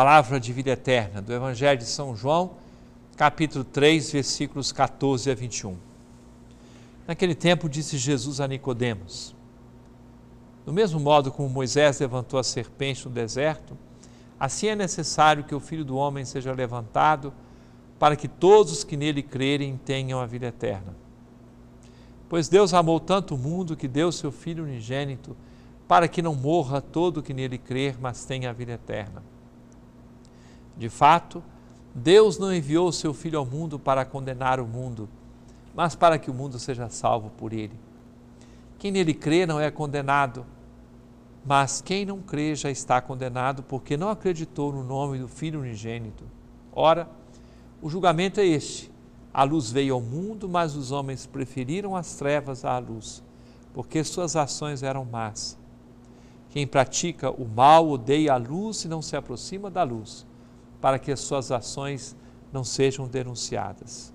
palavra de vida eterna do Evangelho de São João, capítulo 3, versículos 14 a 21. Naquele tempo disse Jesus a Nicodemos: Do mesmo modo como Moisés levantou a serpente no deserto, assim é necessário que o Filho do homem seja levantado, para que todos os que nele crerem tenham a vida eterna. Pois Deus amou tanto o mundo que deu seu Filho unigênito, para que não morra todo o que nele crer, mas tenha a vida eterna. De fato, Deus não enviou o seu Filho ao mundo para condenar o mundo, mas para que o mundo seja salvo por ele. Quem nele crê não é condenado, mas quem não crê já está condenado, porque não acreditou no nome do Filho unigênito. Ora, o julgamento é este: a luz veio ao mundo, mas os homens preferiram as trevas à luz, porque suas ações eram más. Quem pratica o mal odeia a luz e não se aproxima da luz para que as suas ações não sejam denunciadas.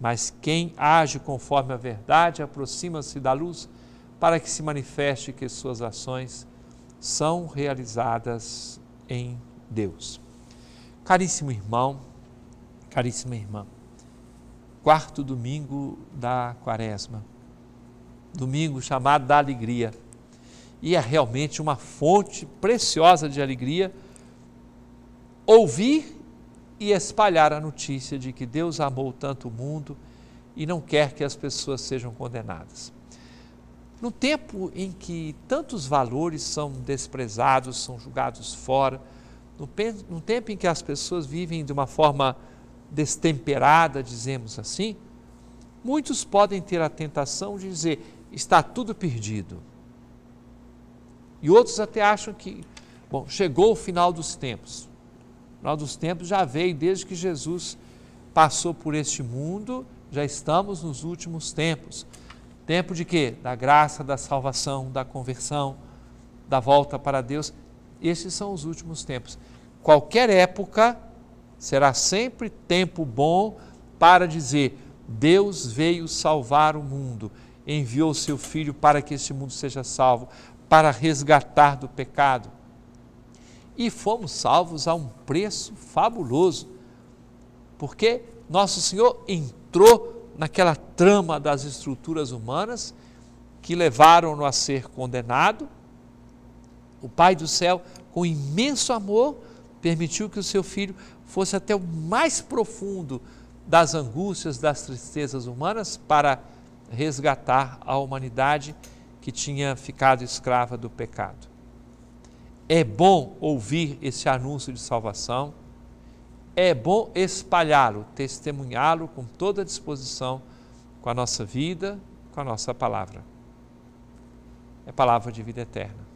Mas quem age conforme a verdade aproxima-se da luz para que se manifeste que suas ações são realizadas em Deus. Caríssimo irmão, caríssima irmã, quarto domingo da quaresma, domingo chamado da alegria, e é realmente uma fonte preciosa de alegria ouvir e espalhar a notícia de que Deus amou tanto o mundo e não quer que as pessoas sejam condenadas. No tempo em que tantos valores são desprezados, são julgados fora, no, tempo em que as pessoas vivem de uma forma destemperada, dizemos assim, muitos podem ter a tentação de dizer: está tudo perdido. E outros até acham que, bom, chegou o final dos tempos final dos tempos já veio desde que Jesus passou por este mundo, já estamos nos últimos tempos. Tempo de quê? Da graça, da salvação, da conversão, da volta para Deus. Estes são os últimos tempos. Qualquer época será sempre tempo bom para dizer: Deus veio salvar o mundo, enviou seu filho para que este mundo seja salvo, para resgatar do pecado e fomos salvos a um preço fabuloso, porque Nosso Senhor entrou naquela trama das estruturas humanas que levaram-no a ser condenado. O Pai do céu, com imenso amor, permitiu que o seu filho fosse até o mais profundo das angústias, das tristezas humanas para resgatar a humanidade que tinha ficado escrava do pecado. É bom ouvir esse anúncio de salvação, é bom espalhá-lo, testemunhá-lo com toda a disposição, com a nossa vida, com a nossa palavra. É palavra de vida eterna.